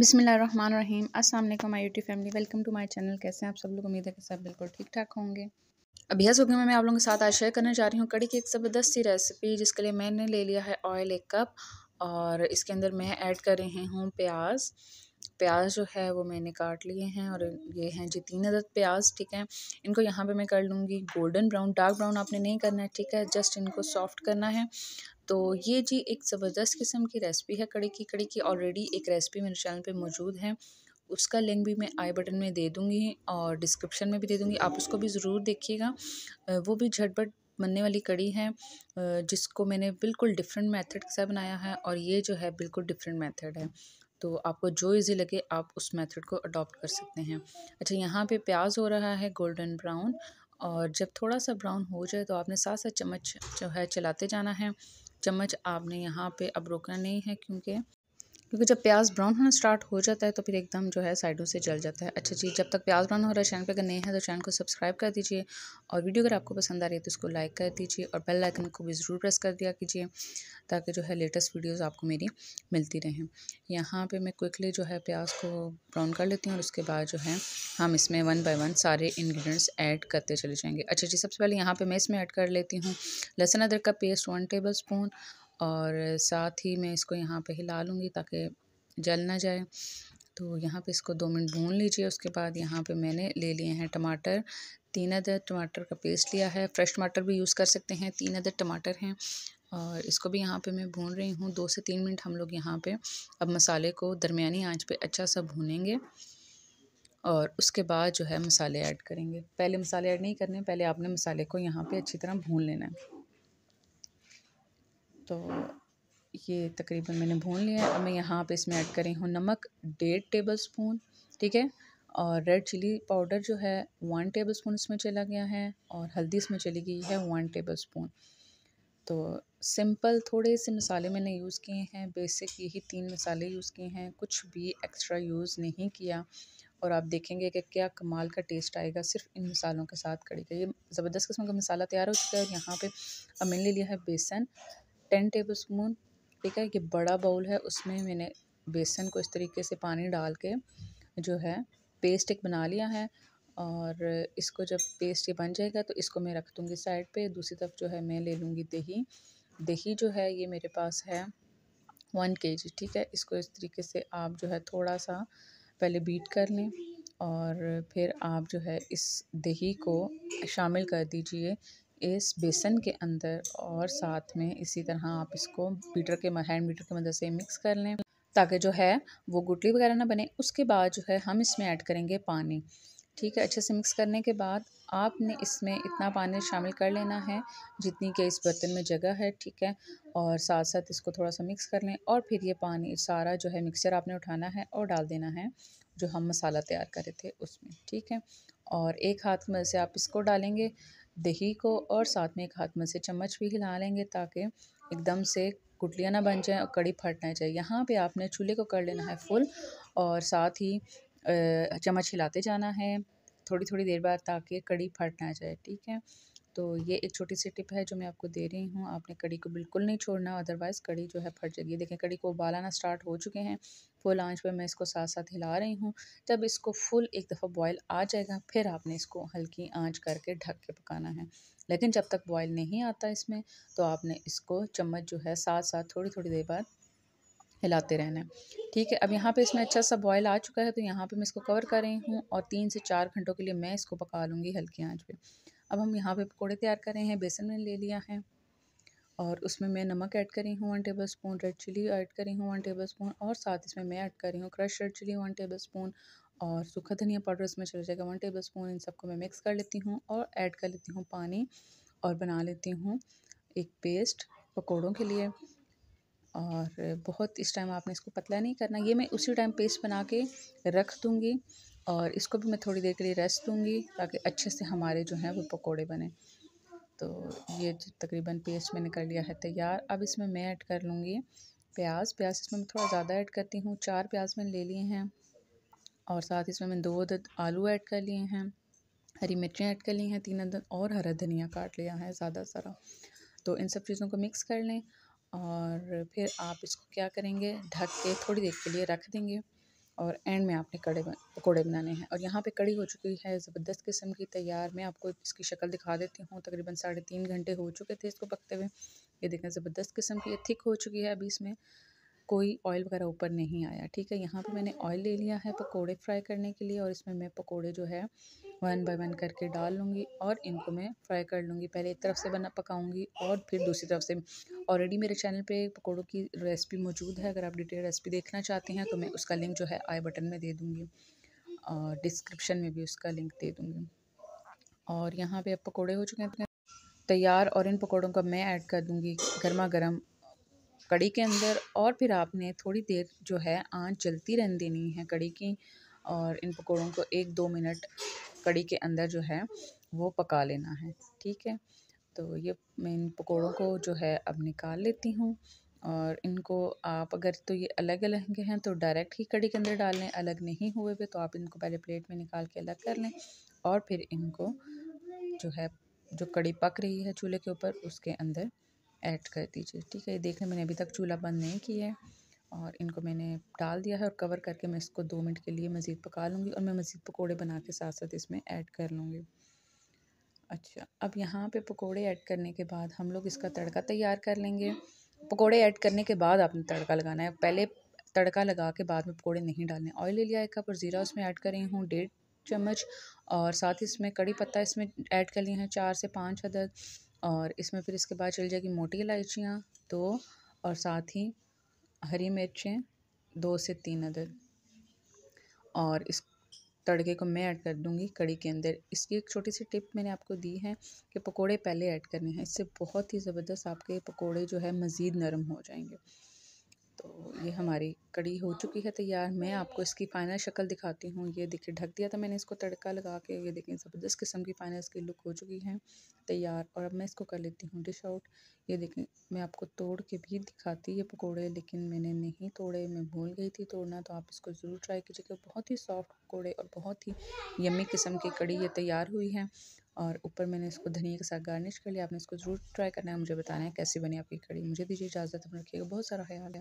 बिसमीम् अल्लाम my YouTube family welcome to my channel कैसे हैं आप सब लोग उम्मीद है कि सब बिल्कुल ठीक ठाक होंगे अभियास होगी में मैं आप लोगों के साथ आज शेयर करने जा रही हूँ कड़ी की एक ज़बरदस्ती रेसिपी जिसके लिए मैंने ले लिया है ऑयल एक कप और इसके अंदर मैं ऐड कर रही हूँ प्याज प्याज जो है वो मैंने काट लिए हैं और ये हैं जी तीन अदद प्याज ठीक है इनको यहाँ पे मैं कर लूँगी गोल्डन ब्राउन डार्क ब्राउन आपने नहीं करना है ठीक है जस्ट इनको सॉफ्ट करना है तो ये जी एक ज़बरदस्त किस्म की रेसिपी है कड़ी की कड़ी की ऑलरेडी एक रेसिपी मेरे चैनल पे मौजूद है उसका लिंक भी मैं आई बटन में दे दूँगी और डिस्क्रिप्शन में भी दे दूँगी आप उसको भी ज़रूर देखिएगा वो भी झटपट बनने वाली कड़ी है जिसको मैंने बिल्कुल डिफरेंट मेथड से बनाया है और ये जो है बिल्कुल डिफरेंट मेथड है तो आपको जो इजी लगे आप उस मेथड को अडॉप्ट कर सकते हैं अच्छा यहाँ पे प्याज हो रहा है गोल्डन ब्राउन और जब थोड़ा सा ब्राउन हो जाए तो आपने साथ साथ चम्मच जो है चलाते जाना है चम्मच आपने यहाँ पे अब रोकना नहीं है क्योंकि क्योंकि जब प्याज ब्राउन होना स्टार्ट हो जाता है तो फिर एकदम जो है साइडों से जल जाता है अच्छा जी जब तक प्याज ब्राउन हो रहा है चैनल पर अगर नए हैं तो चैनल को सब्सक्राइब कर दीजिए और वीडियो अगर आपको पसंद आ रही है तो उसको लाइक कर दीजिए और बेल आइकन को भी ज़रूर प्रेस कर दिया कीजिए ताकि जो है लेटेस्ट वीडियोज़ आपको मेरी मिलती रहें यहाँ पर मैं क्विकली जो है प्याज को ब्राउन कर लेती हूँ और उसके बाद जो है हम इसमें वन बाई वन सारे इन्ग्रीडियंट्स ऐड करते चले जाएँगे अच्छा जी सबसे पहले यहाँ पर मैं इसमें ऐड कर लेती हूँ लहसुन अदरक का पेस्ट वन टेबल स्पून और साथ ही मैं इसको यहाँ पे हिला लूँगी ताकि जल ना जाए तो यहाँ पे इसको दो मिनट भून लीजिए उसके बाद यहाँ पे मैंने ले लिए हैं टमाटर तीन अदर टमाटर का पेस्ट लिया है फ्रेश टमाटर भी यूज़ कर सकते हैं तीन अदर टमाटर हैं और इसको भी यहाँ पे मैं भून रही हूँ दो से तीन मिनट हम लोग यहाँ पे अब मसाले को दरमियानी आंच पे अच्छा सा भूनेंगे और उसके बाद जो है मसाले ऐड करेंगे पहले मसाले ऐड नहीं करने पहले आपने मसाले को यहाँ पे अच्छी तरह भून लेना है तो ये तकरीबन मैंने भून लिया है अब मैं यहाँ पे इसमें ऐड करी हूँ नमक डेढ़ टेबल स्पून ठीक है और रेड चिली पाउडर जो है वन टेबल स्पून इसमें चला गया है और हल्दी इसमें चली गई है वन टेबल स्पून तो सिंपल थोड़े से मसाले मैंने यूज़ किए हैं बेसिक यही तीन मसाले यूज़ किए हैं कुछ भी एक्स्ट्रा यूज़ नहीं किया और आप देखेंगे कि क्या कमाल का टेस्ट आएगा सिर्फ इन मसालों के साथ कड़ी का ये ज़बरदस्त किस्म का मसाला तैयार हो चुका है और यहाँ पे अब मैंने ले लिया है बेसन टेन टेबल स्पून ठीक है ये बड़ा बाउल है उसमें मैंने बेसन को इस तरीके से पानी डाल के जो है पेस्ट एक बना लिया है और इसको जब पेस्ट ये बन जाएगा तो इसको मैं रख दूँगी साइड पे दूसरी तरफ जो है मैं ले लूँगी दही दही जो है ये मेरे पास है वन के जी ठीक है इसको इस तरीके से आप जो है थोड़ा सा पहले बीट कर लें और फिर आप जो है इस दही को शामिल कर दीजिए इस बेसन के अंदर और साथ में इसी तरह आप इसको बीटर के हैंड बीटर की मदद से मिक्स कर लें ताकि जो है वो गुटली वगैरह ना बने उसके बाद जो है हम इसमें ऐड करेंगे पानी ठीक है अच्छे से मिक्स करने के बाद आपने इसमें इतना पानी शामिल कर लेना है जितनी के इस बर्तन में जगह है ठीक है और साथ साथ इसको थोड़ा सा मिक्स कर लें और फिर ये पानी सारा जो है मिक्सचर आपने उठाना है और डाल देना है जो हम मसाला तैयार करे थे उसमें ठीक है और एक हाथ में से आप इसको डालेंगे दही को और साथ में एक हाथ में से चम्मच भी हिला लेंगे ताकि एकदम से गुटलियाँ ना बन जाएँ और कड़ी फटना चाहिए यहाँ पे आपने चूल्हे को कर लेना है फुल और साथ ही चम्मच हिलाते जाना है थोड़ी थोड़ी देर बाद ताकि कड़ी फटना जाए ठीक है तो ये एक छोटी सी टिप है जो मैं आपको दे रही हूँ आपने कड़ी को बिल्कुल नहीं छोड़ना अदरवाइज़ कड़ी जो है फट जाएगी देखें कड़ी को उबालाना स्टार्ट हो चुके हैं फुल आंच पर मैं इसको साथ साथ हिला रही हूँ जब इसको फुल एक दफ़ा बॉयल आ जाएगा फिर आपने इसको हल्की आंच करके ढक के पकाना है लेकिन जब तक बॉयल नहीं आता इसमें तो आपने इसको चम्मच जो है साथ साथ थोड़ी थोड़ी देर बाद हिलाते रहना है ठीक है अब यहाँ पे इसमें अच्छा सा बॉयल आ चुका है तो यहाँ पे मैं इसको कवर कर रही हूँ और तीन से चार घंटों के लिए मैं इसको पका लूँगी हल्की आंच पे अब हम यहाँ पे पकौड़े तैयार कर रहे हैं बेसन में ले लिया है और उसमें मैं नमक ऐड करी हूँ one tablespoon red chilli add करी हूँ वन टेबल स्पून और साथ इसमें मैं ऐड करी हूँ crush red chilli one tablespoon और सूखा धनिया पाउडर इसमें चला जाएगा वन टेबल स्पून इन सबको मैं मिक्स कर लेती हूँ और ऐड कर लेती हूँ पानी और बना लेती हूँ एक पेस्ट पकौड़ों के लिए और बहुत इस टाइम आपने इसको पतला नहीं करना ये मैं उसी टाइम पेस्ट बना के रख दूँगी और इसको भी मैं थोड़ी देर के लिए रेस्ट दूँगी ताकि अच्छे से हमारे जो हैं वो पकौड़े बने तो ये तकरीबन पेस्ट मैंने कर लिया है तैयार अब इसमें मैं ऐड कर लूँगी प्याज प्याज इसमें मैं थोड़ा ज़्यादा ऐड करती हूँ चार प्याज मैंने ले लिए हैं और साथ इसमें मैंने दो अदद आलू ऐड कर लिए हैं हरी मिर्चें ऐड कर ली हैं तीन अदद और हरा धनिया काट लिया है ज़्यादा सारा तो इन सब चीज़ों को मिक्स कर लें और फिर आप इसको क्या करेंगे ढक के थोड़ी देर के लिए रख देंगे और एंड में आपने कड़े पकौड़े बनाने हैं और यहाँ पे कड़ी हो चुकी है ज़बरदस्त किस्म की तैयार मैं आपको इसकी शक्ल दिखा देती हूँ तकरीबन साढ़े तीन घंटे हो चुके थे इसको पकते हुए ये देखें ज़बरदस्त किस्म की ये थिक हो चुकी है अभी इसमें कोई ऑयल वगैरह ऊपर नहीं आया ठीक है यहाँ पे मैंने ऑयल ले लिया है पकोड़े फ्राई करने के लिए और इसमें मैं पकोड़े जो है वन बाय वन करके डाल लूँगी और इनको मैं फ्राई कर लूँगी पहले एक तरफ से बना पकाऊँगी और फिर दूसरी तरफ से ऑलरेडी मेरे चैनल पे पकोड़ों की रेसिपी मौजूद है अगर आप डिटेल रेसिपी देखना चाहते हैं तो मैं उसका लिंक जो है आई बटन में दे दूँगी और डिस्क्रिप्शन में भी उसका लिंक दे दूँगी और यहाँ पर अब पकौड़े हो चुके हैं तैयार और इन पकौड़ों का मैं ऐड कर दूँगी गर्मा गर्म कड़ी के अंदर और फिर आपने थोड़ी देर जो है आंच जलती रहने देनी है कड़ी की और इन पकौड़ों को एक दो मिनट कड़ी के अंदर जो है वो पका लेना है ठीक है तो ये मैं इन पकौड़ों को जो है अब निकाल लेती हूँ और इनको आप अगर तो ये अलग अलग हैं तो डायरेक्ट ही कड़ी के अंदर डाल लें अलग नहीं हुए हुए तो आप इनको पहले प्लेट में निकाल के अलग कर लें और फिर इनको जो है जो कड़ी पक रही है चूल्हे के ऊपर उसके अंदर ऐड कर दीजिए ठीक है ये देख मैंने अभी तक चूल्हा बंद नहीं किया है और इनको मैंने डाल दिया है और कवर करके मैं इसको दो मिनट के लिए मज़ीद पका लूँगी और मैं मज़ीद पकौड़े बना के साथ साथ इसमें ऐड कर लूँगी अच्छा अब यहाँ पे पकौड़े ऐड करने के बाद हम लोग इसका तड़का तैयार कर लेंगे पकौड़े ऐड करने के बाद आपने तड़का लगाना है पहले तड़का लगा के बाद में पकौड़े नहीं डालने ऑयल ले लिया एक कप और ज़ीरा उसमें ऐड कर रही हूँ डेढ़ चम्मच और साथ ही इसमें कड़ी पत्ता इसमें ऐड कर लिए हैं चार से पाँच अदद और इसमें फिर इसके बाद चली जाएगी मोटी इलायचियाँ दो और साथ ही हरी मिर्चें दो से तीन अदर और इस तड़के को मैं ऐड कर दूंगी कड़ी के अंदर इसकी एक छोटी सी टिप मैंने आपको दी है कि पकोड़े पहले ऐड करने हैं इससे बहुत ही ज़बरदस्त आपके पकोड़े जो है मज़ीद नरम हो जाएंगे तो ये हमारी कड़ी हो चुकी है तैयार मैं आपको इसकी फाइनल शक्ल दिखाती हूँ ये देखिए ढक दिया था मैंने इसको तड़का लगा के ये देखें ज़बरदस्त किस्म की फाइनल इसकी लुक हो चुकी है तैयार और अब मैं इसको कर लेती हूँ डिश आउट ये देखें मैं आपको तोड़ के भी दिखाती ये पकोड़े लेकिन मैंने नहीं तोड़े मैं भूल गई थी तोड़ना तो आप इसको ज़रूर ट्राई कीजिएगा बहुत ही सॉफ्ट पकौड़े और बहुत ही यमी किस्म की कड़ी ये तैयार हुई है और ऊपर मैंने इसको धनिया के साथ गार्निश कर लिया आपने इसको ज़रूर ट्राई करना है मुझे बताना है कैसी बनी आपकी कड़ी मुझे दीजिए इजाज़त हम रखिएगा बहुत सारा ख्याल है